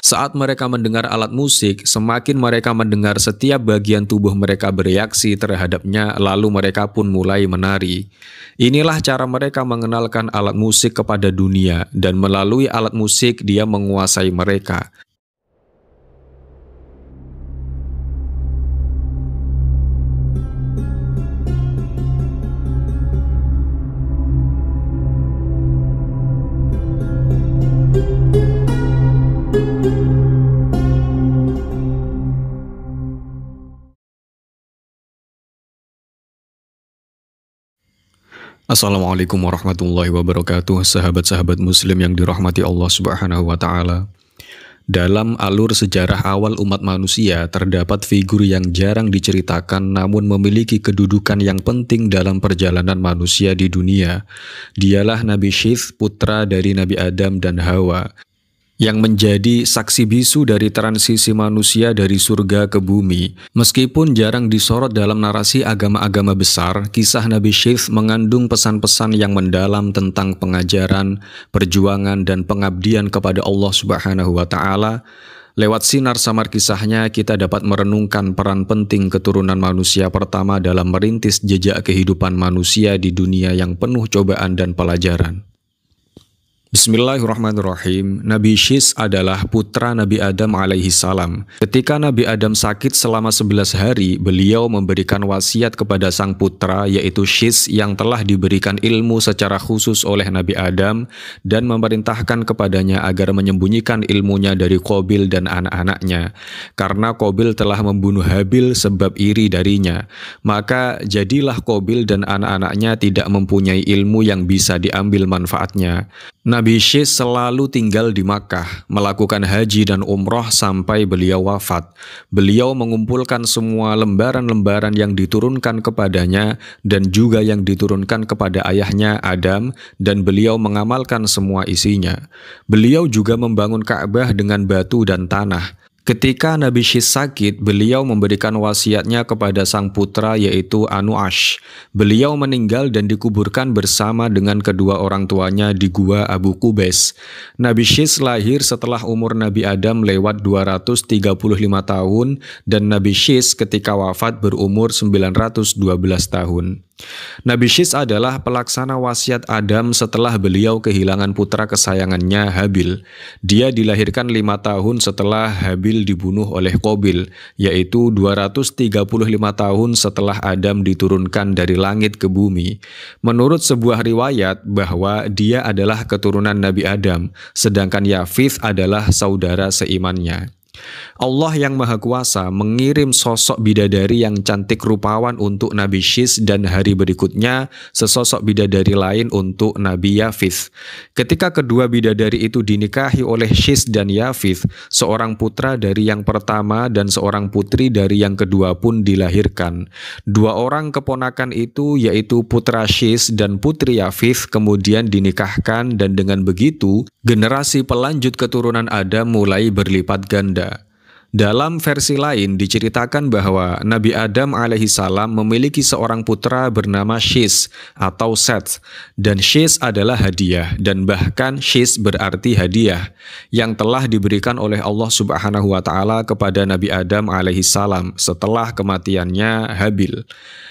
Saat mereka mendengar alat musik, semakin mereka mendengar setiap bagian tubuh mereka bereaksi terhadapnya lalu mereka pun mulai menari. Inilah cara mereka mengenalkan alat musik kepada dunia dan melalui alat musik dia menguasai mereka. Assalamualaikum warahmatullahi wabarakatuh Sahabat-sahabat muslim yang dirahmati Allah subhanahu wa ta'ala Dalam alur sejarah awal umat manusia Terdapat figur yang jarang diceritakan Namun memiliki kedudukan yang penting dalam perjalanan manusia di dunia Dialah Nabi Syith putra dari Nabi Adam dan Hawa yang menjadi saksi bisu dari transisi manusia dari surga ke bumi. Meskipun jarang disorot dalam narasi agama-agama besar, kisah Nabi Syekh mengandung pesan-pesan yang mendalam tentang pengajaran, perjuangan, dan pengabdian kepada Allah Subhanahu wa Ta'ala. Lewat sinar samar kisahnya, kita dapat merenungkan peran penting keturunan manusia pertama dalam merintis jejak kehidupan manusia di dunia yang penuh cobaan dan pelajaran. Bismillahirrahmanirrahim. Nabi Shis adalah putra Nabi Adam alaihi salam. Ketika Nabi Adam sakit selama 11 hari, beliau memberikan wasiat kepada sang putra yaitu Shis, yang telah diberikan ilmu secara khusus oleh Nabi Adam dan memerintahkan kepadanya agar menyembunyikan ilmunya dari Qabil dan anak-anaknya. Karena Qabil telah membunuh Habil sebab iri darinya. Maka jadilah Qabil dan anak-anaknya tidak mempunyai ilmu yang bisa diambil manfaatnya. Nabi Syekh selalu tinggal di Makkah, melakukan haji dan umroh sampai beliau wafat. Beliau mengumpulkan semua lembaran-lembaran yang diturunkan kepadanya dan juga yang diturunkan kepada ayahnya Adam dan beliau mengamalkan semua isinya. Beliau juga membangun Ka'bah dengan batu dan tanah. Ketika Nabi Syih sakit, beliau memberikan wasiatnya kepada sang putra yaitu Anuash. Beliau meninggal dan dikuburkan bersama dengan kedua orang tuanya di gua Abu Kubes. Nabi Syih lahir setelah umur Nabi Adam lewat 235 tahun dan Nabi Syih ketika wafat berumur 912 tahun. Nabi Syis adalah pelaksana wasiat Adam setelah beliau kehilangan putra kesayangannya Habil. Dia dilahirkan lima tahun setelah Habil Habil dibunuh oleh Kobil, yaitu 235 tahun setelah Adam diturunkan dari langit ke bumi. Menurut sebuah riwayat bahwa dia adalah keturunan Nabi Adam, sedangkan Yafith adalah saudara seimannya. Allah yang Maha Kuasa mengirim sosok bidadari yang cantik rupawan untuk Nabi Syis dan hari berikutnya sesosok bidadari lain untuk Nabi Yafiz. Ketika kedua bidadari itu dinikahi oleh Syis dan Yafiz, seorang putra dari yang pertama dan seorang putri dari yang kedua pun dilahirkan. Dua orang keponakan itu yaitu putra Syis dan putri Yafiz kemudian dinikahkan dan dengan begitu generasi pelanjut keturunan Adam mulai berlipat ganda. Dalam versi lain diceritakan bahwa Nabi Adam alaihissalam memiliki seorang putra bernama Shis atau Seth dan Shis adalah hadiah dan bahkan Shis berarti hadiah yang telah diberikan oleh Allah Subhanahu wa taala kepada Nabi Adam alaihissalam setelah kematiannya Habil.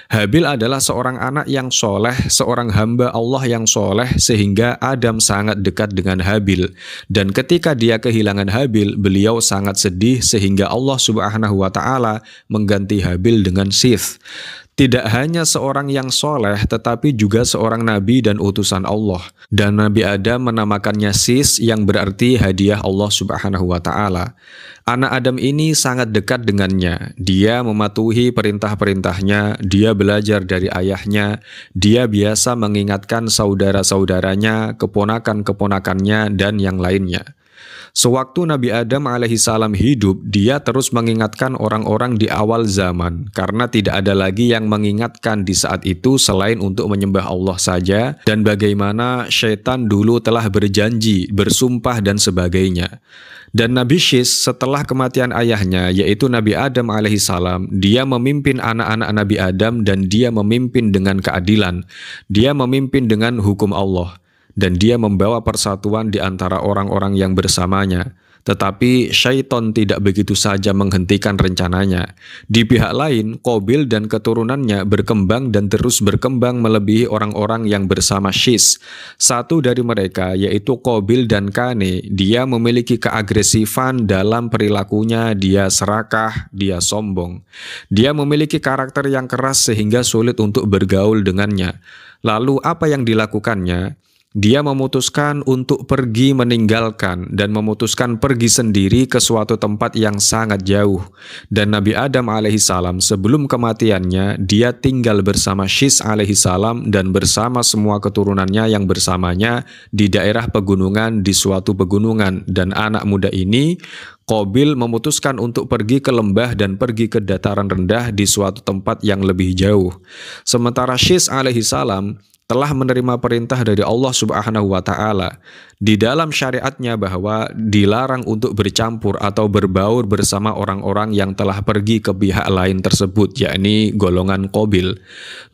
Habil adalah seorang anak yang soleh, seorang hamba Allah yang soleh sehingga Adam sangat dekat dengan Habil dan ketika dia kehilangan Habil beliau sangat sedih sehingga hingga Allah Subhanahu wa taala mengganti Habil dengan Sif. Tidak hanya seorang yang soleh, tetapi juga seorang nabi dan utusan Allah. Dan Nabi Adam menamakannya Sis yang berarti hadiah Allah subhanahu wa ta'ala. Anak Adam ini sangat dekat dengannya. Dia mematuhi perintah-perintahnya, dia belajar dari ayahnya, dia biasa mengingatkan saudara-saudaranya, keponakan-keponakannya, dan yang lainnya. Sewaktu Nabi Adam alaihissalam hidup, dia terus mengingatkan orang-orang di awal zaman karena tidak ada lagi yang mengingatkan di saat itu selain untuk menyembah Allah saja dan bagaimana syaitan dulu telah berjanji, bersumpah dan sebagainya. Dan Nabi Shis setelah kematian ayahnya yaitu Nabi Adam alaihissalam, dia memimpin anak-anak Nabi Adam dan dia memimpin dengan keadilan. Dia memimpin dengan hukum Allah dan dia membawa persatuan di antara orang-orang yang bersamanya. Tetapi Syaiton tidak begitu saja menghentikan rencananya. Di pihak lain, Kobil dan keturunannya berkembang dan terus berkembang melebihi orang-orang yang bersama Shis. Satu dari mereka, yaitu Kobil dan Kane, dia memiliki keagresifan dalam perilakunya, dia serakah, dia sombong. Dia memiliki karakter yang keras sehingga sulit untuk bergaul dengannya. Lalu apa yang dilakukannya? dia memutuskan untuk pergi meninggalkan dan memutuskan pergi sendiri ke suatu tempat yang sangat jauh. Dan Nabi Adam alaihissalam sebelum kematiannya, dia tinggal bersama Syis alaihissalam dan bersama semua keturunannya yang bersamanya di daerah pegunungan di suatu pegunungan. Dan anak muda ini, Kobil memutuskan untuk pergi ke lembah dan pergi ke dataran rendah di suatu tempat yang lebih jauh. Sementara Syis alaihissalam telah menerima perintah dari Allah Subhanahu wa taala di dalam syariatnya bahwa dilarang untuk bercampur atau berbaur bersama orang-orang yang telah pergi ke pihak lain tersebut yakni golongan qabil.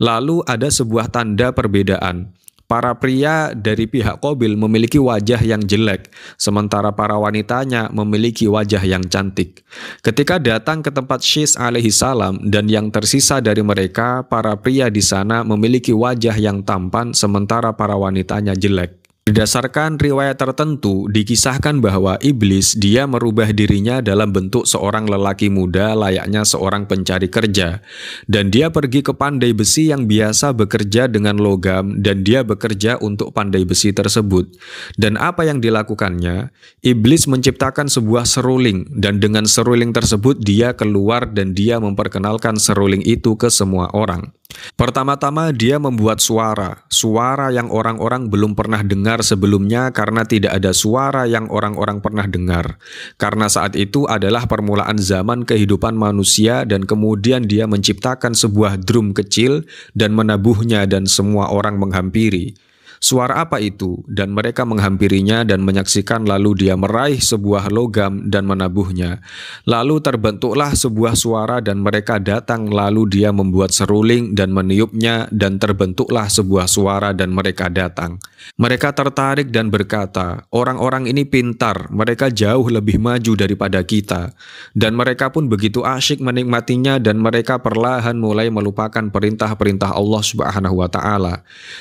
Lalu ada sebuah tanda perbedaan Para pria dari pihak Kobil memiliki wajah yang jelek, sementara para wanitanya memiliki wajah yang cantik. Ketika datang ke tempat Syis alaihi salam dan yang tersisa dari mereka, para pria di sana memiliki wajah yang tampan sementara para wanitanya jelek. Berdasarkan riwayat tertentu, dikisahkan bahwa iblis dia merubah dirinya dalam bentuk seorang lelaki muda layaknya seorang pencari kerja. Dan dia pergi ke pandai besi yang biasa bekerja dengan logam dan dia bekerja untuk pandai besi tersebut. Dan apa yang dilakukannya? Iblis menciptakan sebuah seruling dan dengan seruling tersebut dia keluar dan dia memperkenalkan seruling itu ke semua orang. Pertama-tama dia membuat suara, suara yang orang-orang belum pernah dengar dengar sebelumnya karena tidak ada suara yang orang-orang pernah dengar. Karena saat itu adalah permulaan zaman kehidupan manusia dan kemudian dia menciptakan sebuah drum kecil dan menabuhnya dan semua orang menghampiri. Suara apa itu? Dan mereka menghampirinya dan menyaksikan lalu dia meraih sebuah logam dan menabuhnya. Lalu terbentuklah sebuah suara dan mereka datang lalu dia membuat seruling dan meniupnya dan terbentuklah sebuah suara dan mereka datang. Mereka tertarik dan berkata, orang-orang ini pintar, mereka jauh lebih maju daripada kita. Dan mereka pun begitu asyik menikmatinya dan mereka perlahan mulai melupakan perintah-perintah Allah Subhanahu wa taala.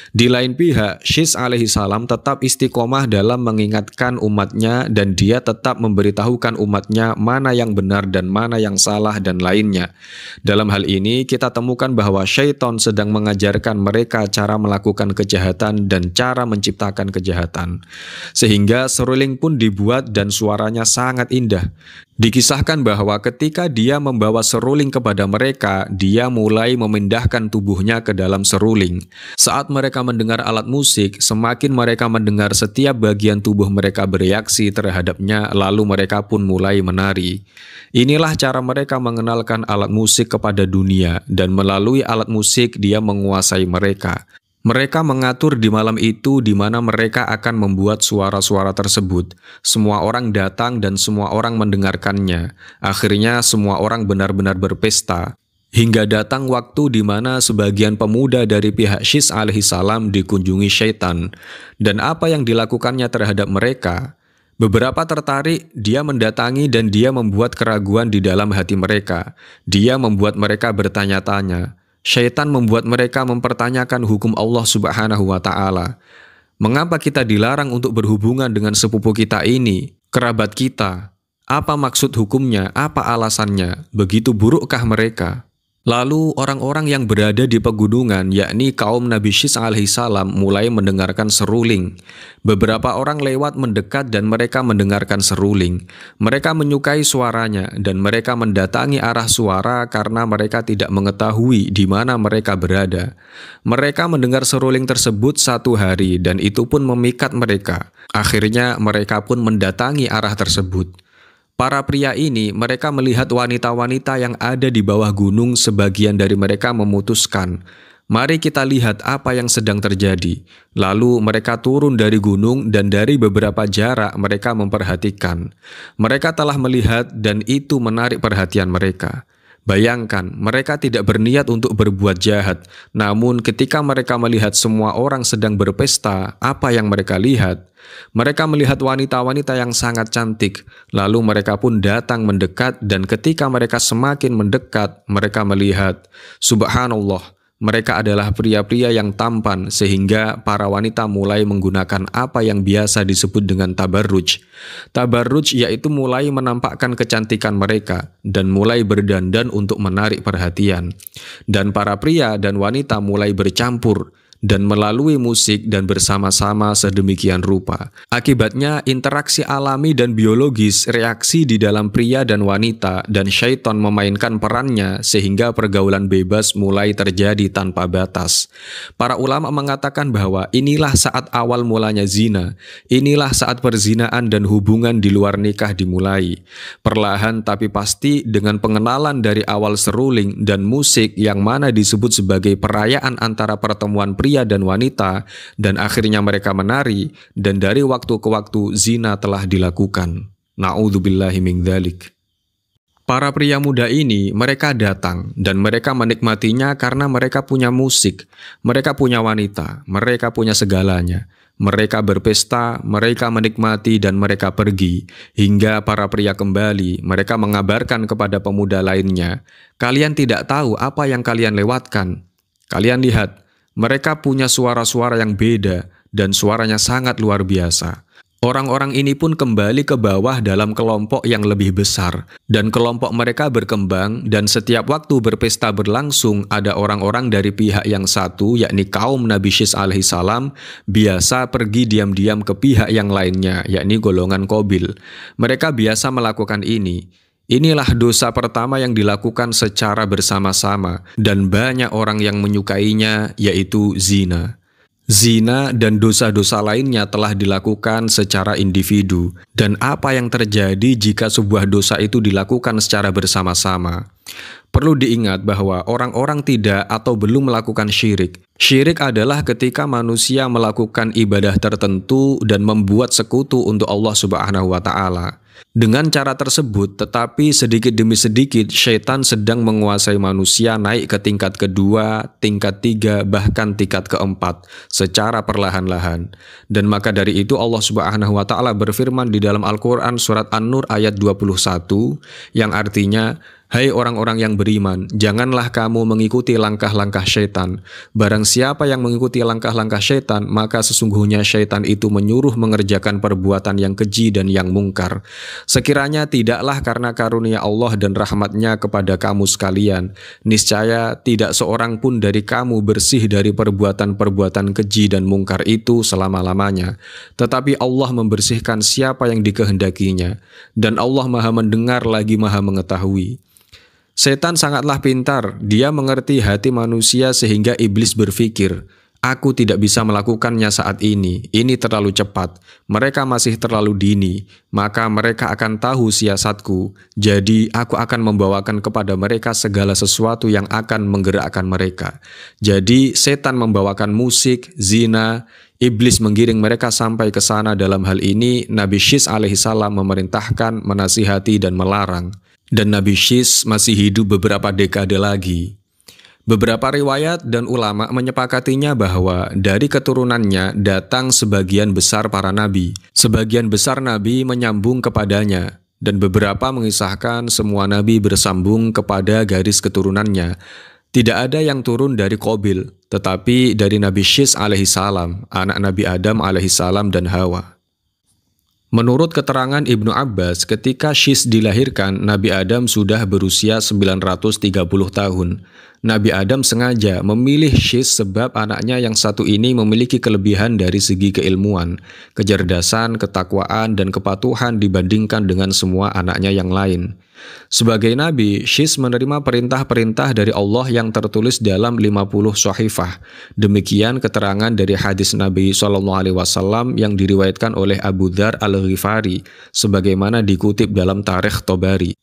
Di lain pihak, Syis alaihi salam tetap istiqomah dalam mengingatkan umatnya dan dia tetap memberitahukan umatnya mana yang benar dan mana yang salah dan lainnya. Dalam hal ini kita temukan bahwa syaitan sedang mengajarkan mereka cara melakukan kejahatan dan cara menciptakan kejahatan. Sehingga seruling pun dibuat dan suaranya sangat indah. Dikisahkan bahwa ketika dia membawa seruling kepada mereka, dia mulai memindahkan tubuhnya ke dalam seruling. Saat mereka mendengar alat musik, semakin mereka mendengar setiap bagian tubuh mereka bereaksi terhadapnya, lalu mereka pun mulai menari. Inilah cara mereka mengenalkan alat musik kepada dunia, dan melalui alat musik dia menguasai mereka. Mereka mengatur di malam itu di mana mereka akan membuat suara-suara tersebut. Semua orang datang dan semua orang mendengarkannya. Akhirnya semua orang benar-benar berpesta. Hingga datang waktu di mana sebagian pemuda dari pihak Syis alaihissalam dikunjungi syaitan. Dan apa yang dilakukannya terhadap mereka? Beberapa tertarik, dia mendatangi dan dia membuat keraguan di dalam hati mereka. Dia membuat mereka bertanya-tanya. Syaitan membuat mereka mempertanyakan hukum Allah Subhanahu wa taala. Mengapa kita dilarang untuk berhubungan dengan sepupu kita ini, kerabat kita? Apa maksud hukumnya? Apa alasannya? Begitu burukkah mereka? Lalu orang-orang yang berada di pegunungan yakni kaum Nabi Syis Salam, mulai mendengarkan seruling. Beberapa orang lewat mendekat dan mereka mendengarkan seruling. Mereka menyukai suaranya dan mereka mendatangi arah suara karena mereka tidak mengetahui di mana mereka berada. Mereka mendengar seruling tersebut satu hari dan itu pun memikat mereka. Akhirnya mereka pun mendatangi arah tersebut. Para pria ini, mereka melihat wanita-wanita yang ada di bawah gunung, sebagian dari mereka memutuskan, "Mari kita lihat apa yang sedang terjadi." Lalu mereka turun dari gunung, dan dari beberapa jarak mereka memperhatikan. Mereka telah melihat, dan itu menarik perhatian mereka. Bayangkan, mereka tidak berniat untuk berbuat jahat, namun ketika mereka melihat semua orang sedang berpesta, apa yang mereka lihat? Mereka melihat wanita-wanita yang sangat cantik, lalu mereka pun datang mendekat, dan ketika mereka semakin mendekat, mereka melihat, "Subhanallah, mereka adalah pria-pria yang tampan sehingga para wanita mulai menggunakan apa yang biasa disebut dengan tabarruj. Tabarruj yaitu mulai menampakkan kecantikan mereka dan mulai berdandan untuk menarik perhatian. Dan para pria dan wanita mulai bercampur dan melalui musik dan bersama-sama sedemikian rupa. Akibatnya, interaksi alami dan biologis reaksi di dalam pria dan wanita dan syaitan memainkan perannya sehingga pergaulan bebas mulai terjadi tanpa batas. Para ulama mengatakan bahwa inilah saat awal mulanya zina, inilah saat perzinaan dan hubungan di luar nikah dimulai. Perlahan tapi pasti dengan pengenalan dari awal seruling dan musik yang mana disebut sebagai perayaan antara pertemuan pria pria dan wanita, dan akhirnya mereka menari, dan dari waktu ke waktu zina telah dilakukan. Na'udzubillahi Para pria muda ini, mereka datang dan mereka menikmatinya karena mereka punya musik, mereka punya wanita, mereka punya segalanya. Mereka berpesta, mereka menikmati, dan mereka pergi. Hingga para pria kembali, mereka mengabarkan kepada pemuda lainnya, "Kalian tidak tahu apa yang kalian lewatkan. Kalian lihat, mereka punya suara-suara yang beda dan suaranya sangat luar biasa. Orang-orang ini pun kembali ke bawah dalam kelompok yang lebih besar, dan kelompok mereka berkembang, dan setiap waktu berpesta berlangsung, ada orang-orang dari pihak yang satu, yakni kaum Nabi Syis alaihissalam, biasa pergi diam-diam ke pihak yang lainnya, yakni golongan Kobil. Mereka biasa melakukan ini. Inilah dosa pertama yang dilakukan secara bersama-sama dan banyak orang yang menyukainya yaitu zina. Zina dan dosa-dosa lainnya telah dilakukan secara individu dan apa yang terjadi jika sebuah dosa itu dilakukan secara bersama-sama. Perlu diingat bahwa orang-orang tidak atau belum melakukan syirik. Syirik adalah ketika manusia melakukan ibadah tertentu dan membuat sekutu untuk Allah Subhanahu wa taala. Dengan cara tersebut, tetapi sedikit demi sedikit setan sedang menguasai manusia naik ke tingkat kedua, tingkat tiga, bahkan tingkat keempat secara perlahan-lahan. Dan maka dari itu Allah Subhanahu wa taala berfirman di dalam Al-Qur'an surat An-Nur ayat 21 yang artinya Hai orang-orang yang beriman, janganlah kamu mengikuti langkah-langkah syaitan. Barang siapa yang mengikuti langkah-langkah syaitan, maka sesungguhnya syaitan itu menyuruh mengerjakan perbuatan yang keji dan yang mungkar. Sekiranya tidaklah karena karunia Allah dan rahmatnya kepada kamu sekalian, niscaya tidak seorang pun dari kamu bersih dari perbuatan-perbuatan keji dan mungkar itu selama-lamanya. Tetapi Allah membersihkan siapa yang dikehendakinya, dan Allah maha mendengar lagi maha mengetahui. Setan sangatlah pintar, dia mengerti hati manusia sehingga iblis berpikir, aku tidak bisa melakukannya saat ini, ini terlalu cepat, mereka masih terlalu dini, maka mereka akan tahu siasatku, jadi aku akan membawakan kepada mereka segala sesuatu yang akan menggerakkan mereka. Jadi setan membawakan musik, zina, Iblis menggiring mereka sampai ke sana dalam hal ini Nabi Syis alaihissalam memerintahkan, menasihati, dan melarang dan Nabi Syis masih hidup beberapa dekade lagi. Beberapa riwayat dan ulama menyepakatinya bahwa dari keturunannya datang sebagian besar para nabi. Sebagian besar nabi menyambung kepadanya, dan beberapa mengisahkan semua nabi bersambung kepada garis keturunannya. Tidak ada yang turun dari Kobil, tetapi dari Nabi Syis alaihissalam, anak Nabi Adam alaihissalam dan Hawa. Menurut keterangan Ibnu Abbas, ketika Shis dilahirkan, Nabi Adam sudah berusia 930 tahun. Nabi Adam sengaja memilih Shis sebab anaknya yang satu ini memiliki kelebihan dari segi keilmuan, kecerdasan, ketakwaan, dan kepatuhan dibandingkan dengan semua anaknya yang lain. Sebagai nabi, Shis menerima perintah-perintah dari Allah yang tertulis dalam 50 sahifah. Demikian keterangan dari hadis Nabi SAW yang diriwayatkan oleh Abu Dhar Al-Ghifari sebagaimana dikutip dalam Tarikh Tobari.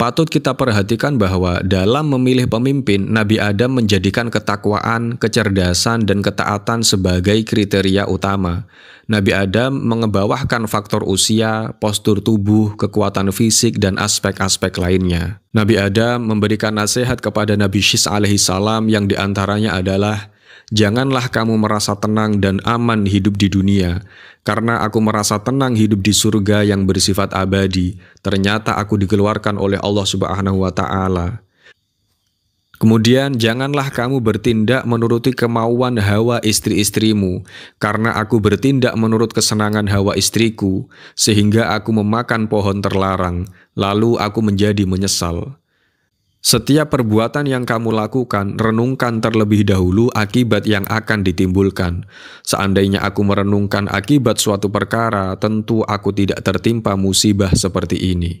Patut kita perhatikan bahwa dalam memilih pemimpin, Nabi Adam menjadikan ketakwaan, kecerdasan, dan ketaatan sebagai kriteria utama. Nabi Adam mengebawahkan faktor usia, postur tubuh, kekuatan fisik, dan aspek-aspek lainnya. Nabi Adam memberikan nasihat kepada Nabi Syis alaihi salam yang diantaranya adalah Janganlah kamu merasa tenang dan aman hidup di dunia, karena aku merasa tenang hidup di surga yang bersifat abadi. Ternyata aku dikeluarkan oleh Allah Subhanahu wa taala. Kemudian janganlah kamu bertindak menuruti kemauan hawa istri-istrimu, karena aku bertindak menurut kesenangan hawa istriku, sehingga aku memakan pohon terlarang, lalu aku menjadi menyesal. Setiap perbuatan yang kamu lakukan, renungkan terlebih dahulu akibat yang akan ditimbulkan. Seandainya aku merenungkan akibat suatu perkara, tentu aku tidak tertimpa musibah seperti ini.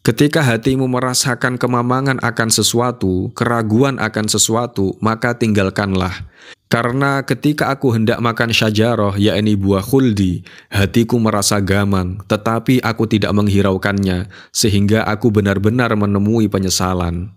Ketika hatimu merasakan kemamangan akan sesuatu, keraguan akan sesuatu, maka tinggalkanlah. Karena ketika aku hendak makan syajaroh, yakni buah khuldi, hatiku merasa gamang, tetapi aku tidak menghiraukannya, sehingga aku benar-benar menemui penyesalan.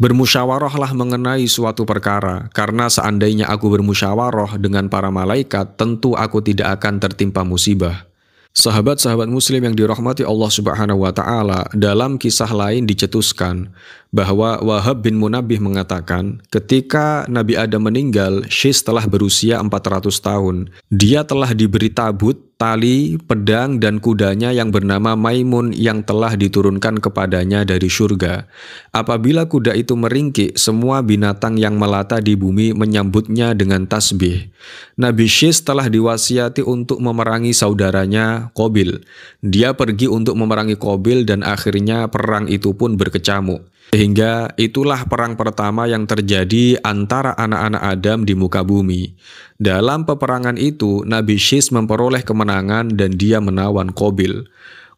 Bermusyawarahlah mengenai suatu perkara, karena seandainya aku bermusyawarah dengan para malaikat, tentu aku tidak akan tertimpa musibah. Sahabat-sahabat muslim yang dirahmati Allah Subhanahu wa taala, dalam kisah lain dicetuskan bahwa Wahab bin Munabih mengatakan, ketika Nabi Adam meninggal, Syis telah berusia 400 tahun. Dia telah diberi tabut tali, pedang, dan kudanya yang bernama Maimun yang telah diturunkan kepadanya dari surga. Apabila kuda itu meringkik, semua binatang yang melata di bumi menyambutnya dengan tasbih. Nabi Syis telah diwasiati untuk memerangi saudaranya Kobil. Dia pergi untuk memerangi Kobil dan akhirnya perang itu pun berkecamuk. Sehingga itulah perang pertama yang terjadi antara anak-anak Adam di muka bumi. Dalam peperangan itu, Nabi Syis memperoleh kemenangan dan dia menawan Kobil.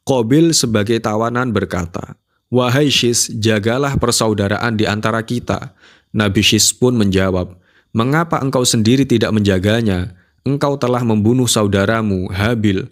Kobil sebagai tawanan berkata, Wahai Syis, jagalah persaudaraan di antara kita. Nabi Syis pun menjawab, Mengapa engkau sendiri tidak menjaganya? Engkau telah membunuh saudaramu, Habil.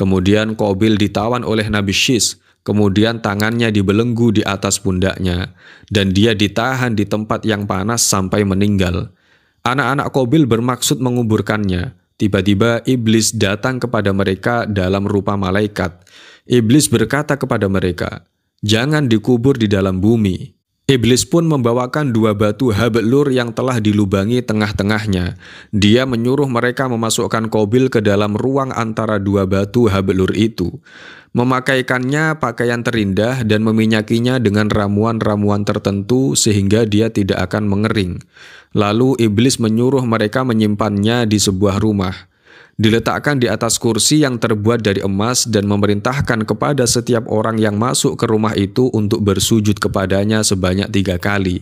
Kemudian Kobil ditawan oleh Nabi Syis, kemudian tangannya dibelenggu di atas pundaknya, dan dia ditahan di tempat yang panas sampai meninggal. Anak-anak Kobil bermaksud menguburkannya. Tiba-tiba iblis datang kepada mereka dalam rupa malaikat. Iblis berkata kepada mereka, "Jangan dikubur di dalam bumi, Iblis pun membawakan dua batu hablur yang telah dilubangi tengah-tengahnya. Dia menyuruh mereka memasukkan kobil ke dalam ruang antara dua batu hablur itu, memakaikannya pakaian terindah dan meminyakinya dengan ramuan-ramuan tertentu sehingga dia tidak akan mengering. Lalu iblis menyuruh mereka menyimpannya di sebuah rumah diletakkan di atas kursi yang terbuat dari emas dan memerintahkan kepada setiap orang yang masuk ke rumah itu untuk bersujud kepadanya sebanyak tiga kali.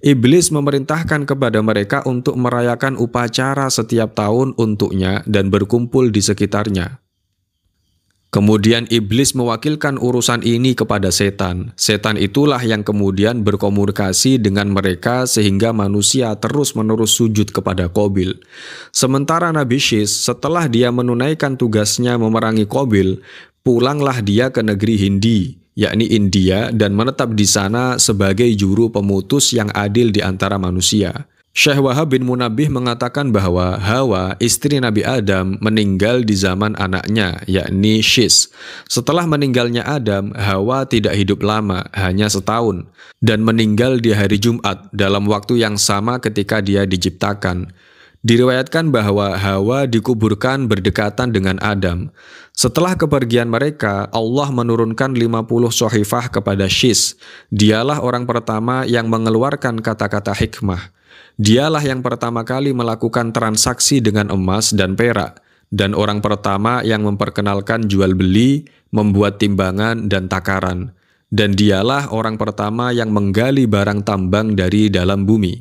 Iblis memerintahkan kepada mereka untuk merayakan upacara setiap tahun untuknya dan berkumpul di sekitarnya. Kemudian iblis mewakilkan urusan ini kepada setan. Setan itulah yang kemudian berkomunikasi dengan mereka sehingga manusia terus-menerus sujud kepada Kobil. Sementara Nabi Shis setelah dia menunaikan tugasnya memerangi Kobil, pulanglah dia ke negeri Hindi, yakni India dan menetap di sana sebagai juru pemutus yang adil di antara manusia. Syekh Wahab bin Munabih mengatakan bahwa Hawa, istri Nabi Adam, meninggal di zaman anaknya, yakni Shis. Setelah meninggalnya Adam, Hawa tidak hidup lama, hanya setahun, dan meninggal di hari Jumat dalam waktu yang sama ketika dia diciptakan. Diriwayatkan bahwa Hawa dikuburkan berdekatan dengan Adam. Setelah kepergian mereka, Allah menurunkan 50 sohifah kepada Shis. Dialah orang pertama yang mengeluarkan kata-kata hikmah. Dialah yang pertama kali melakukan transaksi dengan emas dan perak, dan orang pertama yang memperkenalkan jual beli, membuat timbangan, dan takaran dan dialah orang pertama yang menggali barang tambang dari dalam bumi.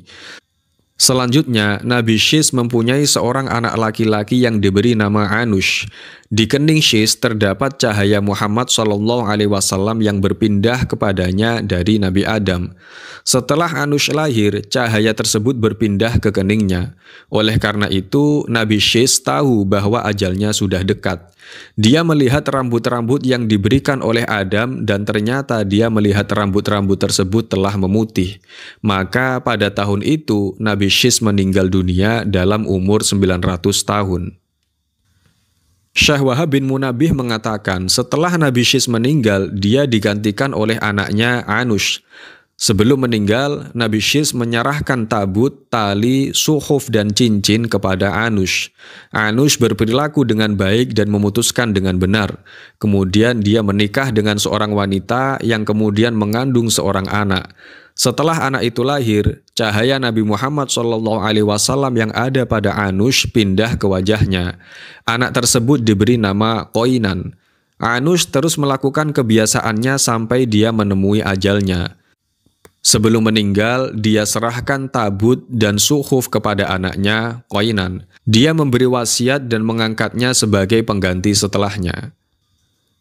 Selanjutnya, Nabi Shis mempunyai seorang anak laki-laki yang diberi nama Anush. Di kening Syis terdapat cahaya Muhammad Shallallahu Alaihi Wasallam yang berpindah kepadanya dari Nabi Adam. Setelah Anus lahir, cahaya tersebut berpindah ke keningnya. Oleh karena itu, Nabi Syis tahu bahwa ajalnya sudah dekat. Dia melihat rambut-rambut yang diberikan oleh Adam dan ternyata dia melihat rambut-rambut tersebut telah memutih. Maka pada tahun itu, Nabi Syis meninggal dunia dalam umur 900 tahun. Syekh Wahab bin Munabih mengatakan, setelah Nabi Syis meninggal, dia digantikan oleh anaknya Anush. Sebelum meninggal, Nabi Syis menyerahkan tabut, tali, suhuf, dan cincin kepada Anush. Anush berperilaku dengan baik dan memutuskan dengan benar. Kemudian dia menikah dengan seorang wanita yang kemudian mengandung seorang anak. Setelah anak itu lahir, cahaya Nabi Muhammad saw yang ada pada Anush pindah ke wajahnya. Anak tersebut diberi nama Koinan. Anush terus melakukan kebiasaannya sampai dia menemui ajalnya. Sebelum meninggal, dia serahkan tabut dan suhuf kepada anaknya, Koinan. Dia memberi wasiat dan mengangkatnya sebagai pengganti setelahnya.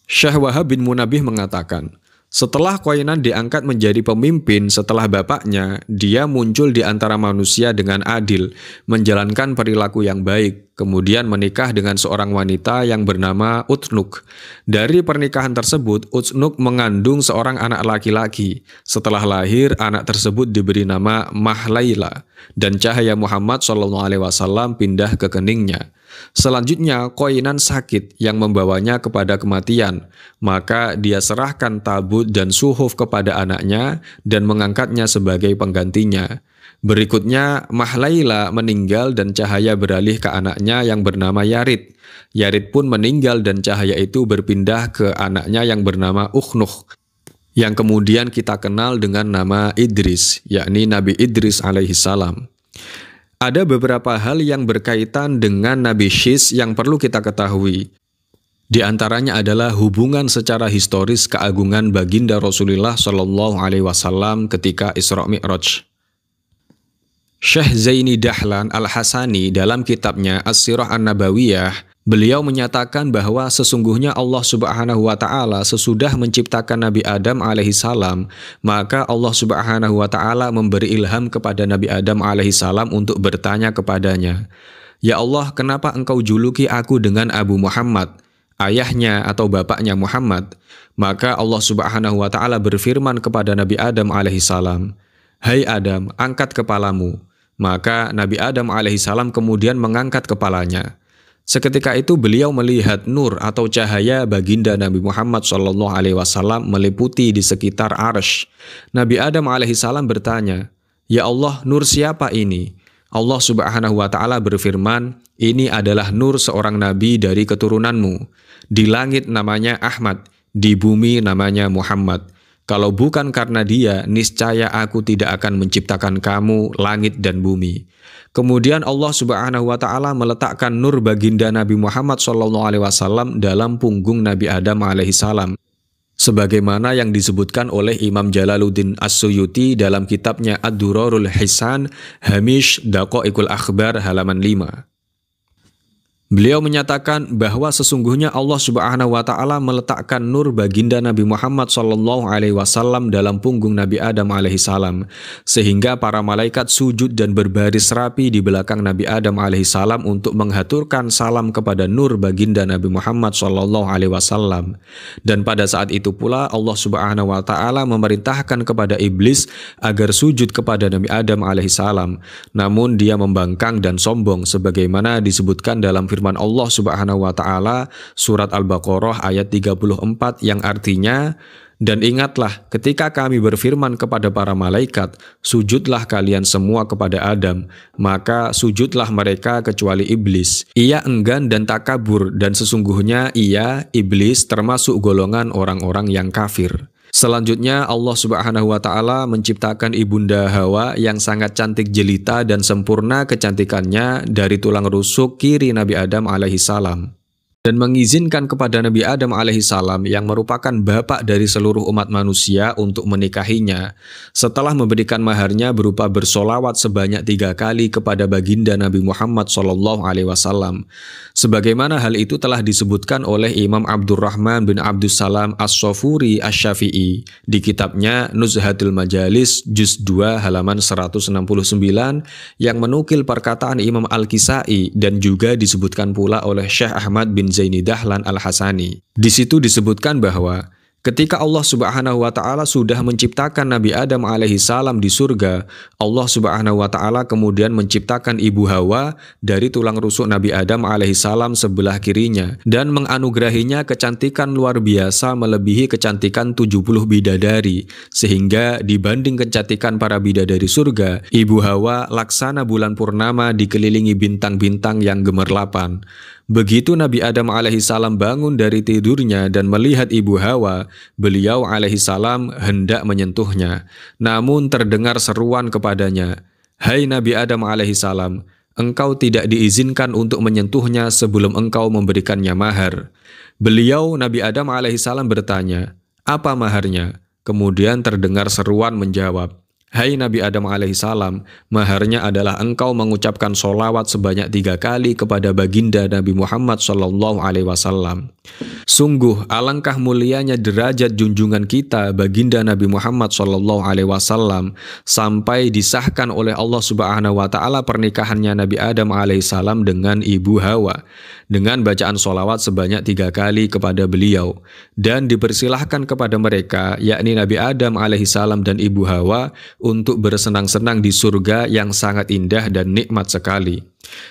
Syah Wahab bin Munabih mengatakan, setelah Koinan diangkat menjadi pemimpin setelah bapaknya, dia muncul di antara manusia dengan adil, menjalankan perilaku yang baik, kemudian menikah dengan seorang wanita yang bernama Utnuk. Dari pernikahan tersebut, Utnuk mengandung seorang anak laki-laki. Setelah lahir, anak tersebut diberi nama Mahlaila, dan cahaya Muhammad SAW pindah ke keningnya. Selanjutnya, koinan sakit yang membawanya kepada kematian, maka dia serahkan tabut dan suhuf kepada anaknya dan mengangkatnya sebagai penggantinya. Berikutnya, Mahlaila meninggal dan cahaya beralih ke anaknya yang bernama Yarid Yarid pun meninggal dan cahaya itu berpindah ke anaknya yang bernama Ukhnuh, yang kemudian kita kenal dengan nama Idris, yakni Nabi Idris alaihissalam. Ada beberapa hal yang berkaitan dengan Nabi Syis yang perlu kita ketahui. Di antaranya adalah hubungan secara historis keagungan baginda Rasulullah Shallallahu Alaihi Wasallam ketika Isra Mi'raj. Syekh Zaini Dahlan Al-Hasani dalam kitabnya As-Sirah An-Nabawiyah Beliau menyatakan bahwa sesungguhnya Allah Subhanahu wa taala sesudah menciptakan Nabi Adam alaihissalam, maka Allah Subhanahu wa taala memberi ilham kepada Nabi Adam alaihissalam untuk bertanya kepadanya, "Ya Allah, kenapa engkau juluki aku dengan Abu Muhammad?" ayahnya atau bapaknya Muhammad, maka Allah Subhanahu wa taala berfirman kepada Nabi Adam alaihissalam, "Hai Adam, angkat kepalamu." Maka Nabi Adam alaihissalam kemudian mengangkat kepalanya. Seketika itu beliau melihat nur atau cahaya baginda Nabi Muhammad SAW meliputi di sekitar arsh. Nabi Adam alaihissalam bertanya, Ya Allah, nur siapa ini? Allah subhanahu wa ta'ala berfirman, ini adalah nur seorang nabi dari keturunanmu. Di langit namanya Ahmad, di bumi namanya Muhammad. Kalau bukan karena dia, niscaya aku tidak akan menciptakan kamu, langit dan bumi. Kemudian Allah Subhanahu wa taala meletakkan nur baginda Nabi Muhammad sallallahu alaihi wasallam dalam punggung Nabi Adam alaihi Sebagaimana yang disebutkan oleh Imam Jalaluddin As-Suyuti dalam kitabnya Ad-Durarul Hisan, Hamish Ikul Akhbar halaman 5. Beliau menyatakan bahwa sesungguhnya Allah Subhanahu wa taala meletakkan nur baginda Nabi Muhammad sallallahu alaihi wasallam dalam punggung Nabi Adam alaihi salam sehingga para malaikat sujud dan berbaris rapi di belakang Nabi Adam alaihi salam untuk menghaturkan salam kepada nur baginda Nabi Muhammad sallallahu alaihi wasallam. Dan pada saat itu pula Allah Subhanahu wa taala memerintahkan kepada iblis agar sujud kepada Nabi Adam alaihi salam. Namun dia membangkang dan sombong sebagaimana disebutkan dalam firman Allah Subhanahu wa taala surat Al-Baqarah ayat 34 yang artinya dan ingatlah ketika kami berfirman kepada para malaikat, sujudlah kalian semua kepada Adam, maka sujudlah mereka kecuali iblis. Ia enggan dan tak kabur dan sesungguhnya ia, iblis, termasuk golongan orang-orang yang kafir. Selanjutnya Allah Subhanahu wa taala menciptakan ibunda Hawa yang sangat cantik jelita dan sempurna kecantikannya dari tulang rusuk kiri Nabi Adam alaihi salam dan mengizinkan kepada Nabi Adam alaihissalam yang merupakan bapak dari seluruh umat manusia untuk menikahinya setelah memberikan maharnya berupa bersolawat sebanyak tiga kali kepada baginda Nabi Muhammad saw, Alaihi Wasallam. Sebagaimana hal itu telah disebutkan oleh Imam Abdurrahman bin Abdussalam As-Sofuri As-Syafi'i di kitabnya Nuzhatul Majalis Juz 2 halaman 169 yang menukil perkataan Imam Al-Kisai dan juga disebutkan pula oleh Syekh Ahmad bin Zaini Dahlan Al-Hasani. Di situ disebutkan bahwa Ketika Allah Subhanahu wa taala sudah menciptakan Nabi Adam alaihi salam di surga, Allah Subhanahu wa taala kemudian menciptakan ibu Hawa dari tulang rusuk Nabi Adam alaihi salam sebelah kirinya dan menganugerahinya kecantikan luar biasa melebihi kecantikan 70 bidadari sehingga dibanding kecantikan para bidadari surga, ibu Hawa laksana bulan purnama dikelilingi bintang-bintang yang gemerlapan. Begitu Nabi Adam alaihissalam bangun dari tidurnya dan melihat ibu Hawa, beliau alaihissalam hendak menyentuhnya. Namun terdengar seruan kepadanya, Hai Nabi Adam alaihissalam, engkau tidak diizinkan untuk menyentuhnya sebelum engkau memberikannya mahar. Beliau Nabi Adam alaihissalam bertanya, Apa maharnya? Kemudian terdengar seruan menjawab, Hai Nabi Adam alaihissalam, maharnya adalah engkau mengucapkan solawat sebanyak tiga kali kepada baginda Nabi Muhammad sallallahu alaihi wasallam. Sungguh alangkah mulianya derajat junjungan kita baginda Nabi Muhammad Shallallahu alaihi wasallam sampai disahkan oleh Allah Subhanahu wa taala pernikahannya Nabi Adam alaihissalam dengan ibu Hawa dengan bacaan solawat sebanyak tiga kali kepada beliau dan dipersilahkan kepada mereka yakni Nabi Adam alaihissalam dan ibu Hawa untuk bersenang-senang di surga yang sangat indah dan nikmat sekali.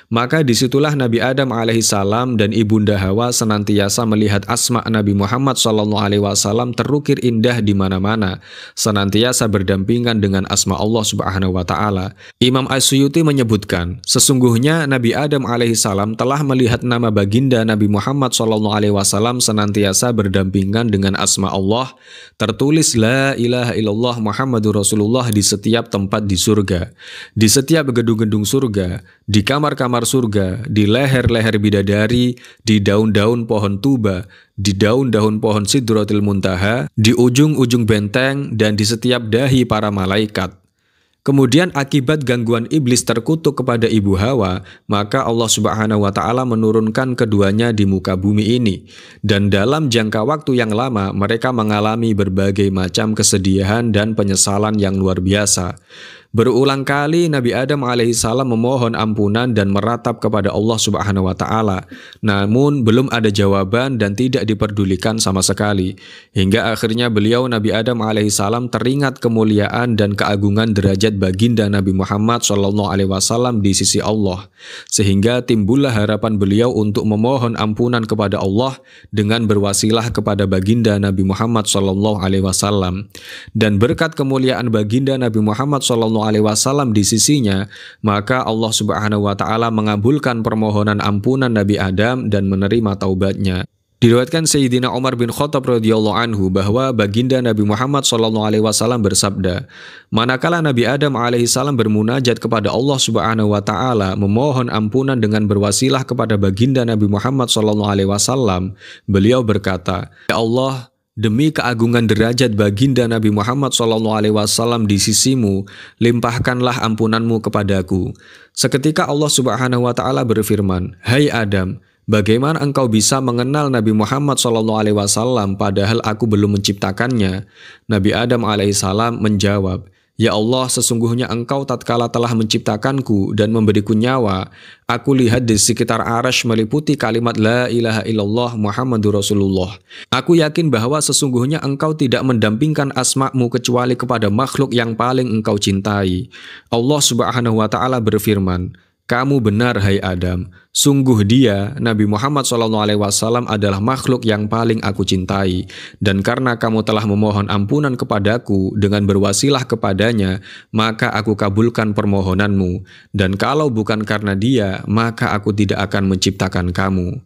Maka disitulah Nabi Adam alaihissalam dan ibunda Hawa senantiasa melihat asma Nabi Muhammad sallallahu alaihi wasallam terukir indah di mana-mana, senantiasa berdampingan dengan asma Allah subhanahu wa taala. Imam Asyuyuti menyebutkan, sesungguhnya Nabi Adam alaihissalam telah melihat nama baginda Nabi Muhammad sallallahu alaihi wasallam senantiasa berdampingan dengan asma Allah, tertulis la ilaha illallah Muhammadur Rasulullah di setiap tempat di surga, di setiap gedung-gedung surga, di kamar kamar-kamar surga, di leher-leher bidadari, di daun-daun pohon tuba, di daun-daun pohon sidrotil muntaha, di ujung-ujung benteng, dan di setiap dahi para malaikat. Kemudian akibat gangguan iblis terkutuk kepada ibu Hawa, maka Allah Subhanahu wa taala menurunkan keduanya di muka bumi ini dan dalam jangka waktu yang lama mereka mengalami berbagai macam kesedihan dan penyesalan yang luar biasa. Berulang kali Nabi Adam alaihissalam memohon ampunan dan meratap kepada Allah subhanahu wa ta'ala. Namun belum ada jawaban dan tidak diperdulikan sama sekali. Hingga akhirnya beliau Nabi Adam alaihissalam teringat kemuliaan dan keagungan derajat baginda Nabi Muhammad saw di sisi Allah. Sehingga timbullah harapan beliau untuk memohon ampunan kepada Allah dengan berwasilah kepada baginda Nabi Muhammad saw Dan berkat kemuliaan baginda Nabi Muhammad saw alaihi wasallam di sisinya, maka Allah Subhanahu wa taala mengabulkan permohonan ampunan Nabi Adam dan menerima taubatnya. Diriwayatkan Sayyidina Umar bin Khattab radhiyallahu anhu bahwa baginda Nabi Muhammad shallallahu alaihi wasallam bersabda, manakala Nabi Adam alaihi salam bermunajat kepada Allah Subhanahu wa taala memohon ampunan dengan berwasilah kepada baginda Nabi Muhammad shallallahu alaihi wasallam, beliau berkata, "Ya Allah, Demi keagungan derajat baginda Nabi Muhammad SAW di sisimu, limpahkanlah ampunanmu kepadaku. Seketika Allah Subhanahu wa taala berfirman, "Hai Adam, bagaimana engkau bisa mengenal Nabi Muhammad SAW padahal aku belum menciptakannya?" Nabi Adam alaihissalam menjawab, Ya Allah, sesungguhnya engkau tatkala telah menciptakanku dan memberiku nyawa, aku lihat di sekitar arash meliputi kalimat La ilaha illallah Muhammadur Rasulullah. Aku yakin bahwa sesungguhnya engkau tidak mendampingkan asma'mu kecuali kepada makhluk yang paling engkau cintai. Allah subhanahu wa ta'ala berfirman, kamu benar hai Adam, sungguh dia, Nabi Muhammad SAW adalah makhluk yang paling aku cintai, dan karena kamu telah memohon ampunan kepadaku dengan berwasilah kepadanya, maka aku kabulkan permohonanmu, dan kalau bukan karena dia, maka aku tidak akan menciptakan kamu.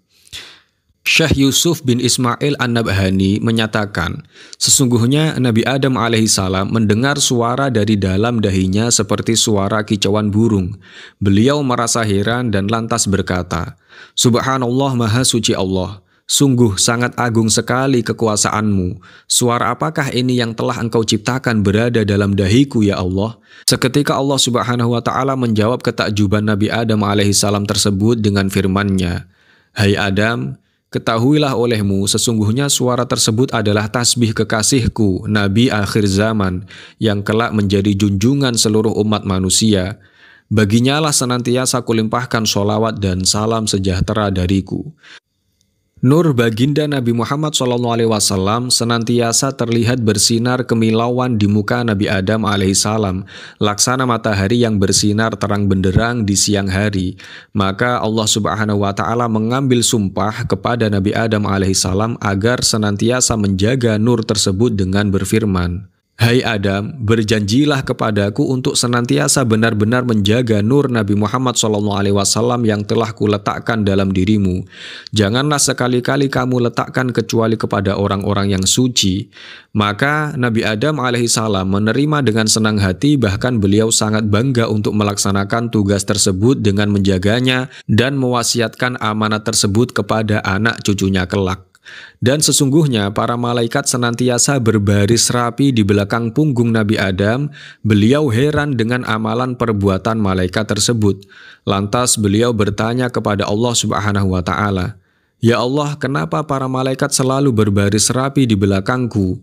Syekh Yusuf bin Ismail An-Nabhani menyatakan, sesungguhnya Nabi Adam alaihissalam mendengar suara dari dalam dahinya seperti suara kicauan burung. Beliau merasa heran dan lantas berkata, Subhanallah Maha Suci Allah, sungguh sangat agung sekali kekuasaanmu. Suara apakah ini yang telah engkau ciptakan berada dalam dahiku ya Allah? Seketika Allah subhanahu wa ta'ala menjawab ketakjuban Nabi Adam alaihissalam tersebut dengan firmannya, Hai Adam, Ketahuilah olehmu, sesungguhnya suara tersebut adalah tasbih kekasihku, Nabi akhir zaman, yang kelak menjadi junjungan seluruh umat manusia. Baginyalah senantiasa kulimpahkan sholawat dan salam sejahtera dariku. Nur baginda Nabi Muhammad SAW senantiasa terlihat bersinar kemilauan di muka Nabi Adam alaihissalam, laksana matahari yang bersinar terang benderang di siang hari. Maka Allah Subhanahu wa taala mengambil sumpah kepada Nabi Adam alaihissalam agar senantiasa menjaga nur tersebut dengan berfirman, Hai Adam, berjanjilah kepadaku untuk senantiasa benar-benar menjaga nur Nabi Muhammad SAW yang telah kuletakkan dalam dirimu. Janganlah sekali-kali kamu letakkan kecuali kepada orang-orang yang suci. Maka Nabi Adam alaihissalam menerima dengan senang hati bahkan beliau sangat bangga untuk melaksanakan tugas tersebut dengan menjaganya dan mewasiatkan amanat tersebut kepada anak cucunya kelak. Dan sesungguhnya para malaikat senantiasa berbaris rapi di belakang punggung Nabi Adam, beliau heran dengan amalan perbuatan malaikat tersebut. Lantas beliau bertanya kepada Allah Subhanahu wa taala, "Ya Allah, kenapa para malaikat selalu berbaris rapi di belakangku?"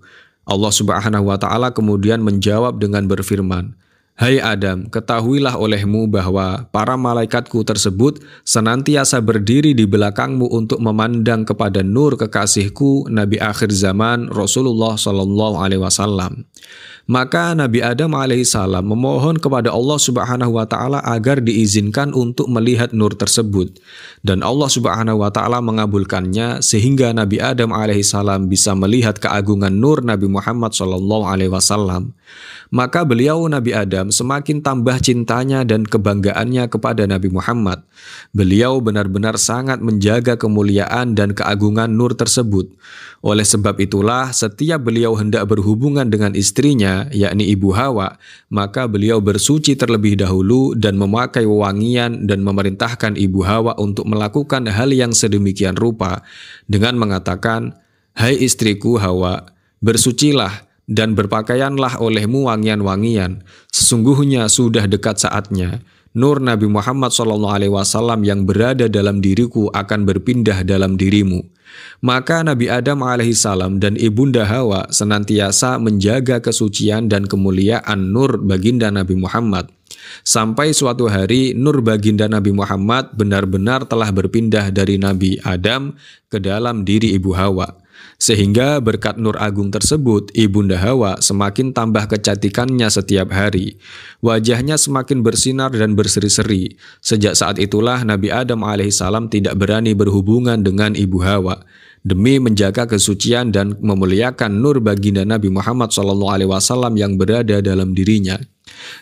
Allah Subhanahu wa taala kemudian menjawab dengan berfirman, Hai Adam, ketahuilah olehmu bahwa para malaikatku tersebut senantiasa berdiri di belakangmu untuk memandang kepada nur kekasihku Nabi akhir zaman Rasulullah Shallallahu alaihi wasallam. Maka Nabi Adam alaihissalam memohon kepada Allah subhanahu wa ta'ala agar diizinkan untuk melihat nur tersebut. Dan Allah subhanahu wa ta'ala mengabulkannya sehingga Nabi Adam alaihissalam bisa melihat keagungan nur Nabi Muhammad sallallahu alaihi wasallam. Maka beliau Nabi Adam semakin tambah cintanya dan kebanggaannya kepada Nabi Muhammad. Beliau benar-benar sangat menjaga kemuliaan dan keagungan nur tersebut. Oleh sebab itulah setiap beliau hendak berhubungan dengan istrinya, yakni Ibu Hawa, maka beliau bersuci terlebih dahulu dan memakai wangian dan memerintahkan Ibu Hawa untuk melakukan hal yang sedemikian rupa dengan mengatakan, Hai istriku Hawa, bersucilah dan berpakaianlah olehmu wangian-wangian, sesungguhnya sudah dekat saatnya.' nur Nabi Muhammad SAW yang berada dalam diriku akan berpindah dalam dirimu. Maka Nabi Adam alaihissalam dan Ibunda Hawa senantiasa menjaga kesucian dan kemuliaan nur baginda Nabi Muhammad. Sampai suatu hari nur baginda Nabi Muhammad benar-benar telah berpindah dari Nabi Adam ke dalam diri Ibu Hawa. Sehingga berkat Nur Agung tersebut, Ibunda Hawa semakin tambah kecantikannya setiap hari. Wajahnya semakin bersinar dan berseri-seri. Sejak saat itulah Nabi Adam alaihissalam tidak berani berhubungan dengan Ibu Hawa demi menjaga kesucian dan memuliakan nur baginda Nabi Muhammad SAW yang berada dalam dirinya.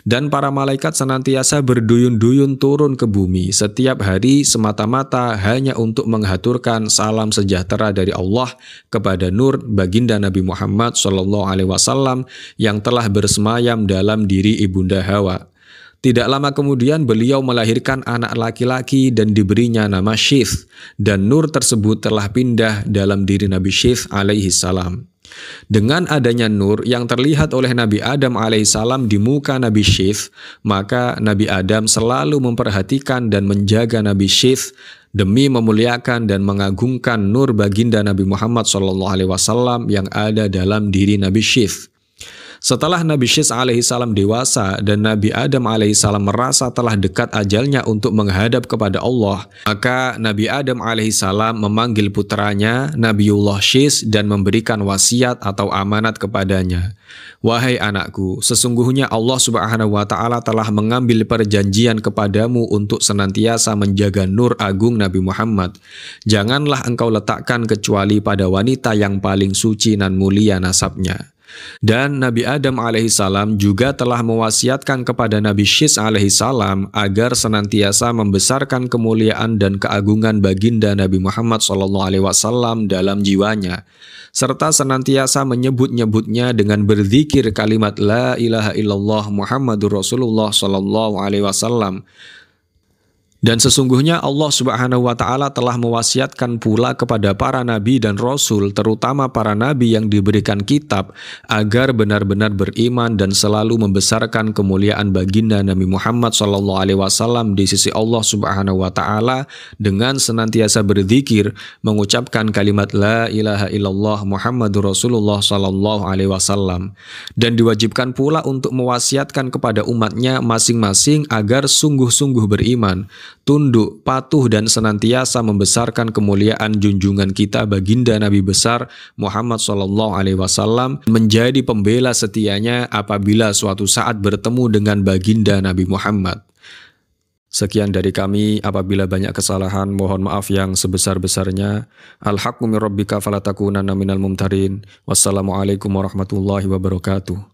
Dan para malaikat senantiasa berduyun-duyun turun ke bumi setiap hari semata-mata hanya untuk menghaturkan salam sejahtera dari Allah kepada Nur baginda Nabi Muhammad saw yang telah bersemayam dalam diri ibunda Hawa. Tidak lama kemudian beliau melahirkan anak laki-laki dan diberinya nama Syif dan nur tersebut telah pindah dalam diri Nabi Syif alaihi salam. Dengan adanya nur yang terlihat oleh Nabi Adam alaihissalam di muka Nabi Syith, maka Nabi Adam selalu memperhatikan dan menjaga Nabi Syith demi memuliakan dan mengagungkan nur baginda Nabi Muhammad SAW yang ada dalam diri Nabi Syith. Setelah Nabi Syis alaihissalam dewasa dan Nabi Adam alaihissalam merasa telah dekat ajalnya untuk menghadap kepada Allah, maka Nabi Adam alaihissalam memanggil putranya Nabiullah Syis dan memberikan wasiat atau amanat kepadanya. Wahai anakku, sesungguhnya Allah subhanahu wa ta'ala telah mengambil perjanjian kepadamu untuk senantiasa menjaga nur agung Nabi Muhammad. Janganlah engkau letakkan kecuali pada wanita yang paling suci dan mulia nasabnya. Dan Nabi Adam alaihissalam juga telah mewasiatkan kepada Nabi Syis alaihissalam agar senantiasa membesarkan kemuliaan dan keagungan baginda Nabi Muhammad saw dalam jiwanya serta senantiasa menyebut-nyebutnya dengan berzikir kalimat la ilaha illallah Muhammadur Rasulullah saw. Dan sesungguhnya Allah Subhanahu wa taala telah mewasiatkan pula kepada para nabi dan rasul terutama para nabi yang diberikan kitab agar benar-benar beriman dan selalu membesarkan kemuliaan baginda Nabi Muhammad SAW di sisi Allah Subhanahu wa taala dengan senantiasa berzikir mengucapkan kalimat la ilaha illallah Muhammadur Rasulullah sallallahu alaihi wasallam dan diwajibkan pula untuk mewasiatkan kepada umatnya masing-masing agar sungguh-sungguh beriman tunduk, patuh dan senantiasa membesarkan kemuliaan junjungan kita baginda Nabi besar Muhammad SAW menjadi pembela setianya apabila suatu saat bertemu dengan baginda Nabi Muhammad. Sekian dari kami, apabila banyak kesalahan mohon maaf yang sebesar-besarnya. Al-haqqu min rabbika mumtarin. Wassalamualaikum warahmatullahi wabarakatuh.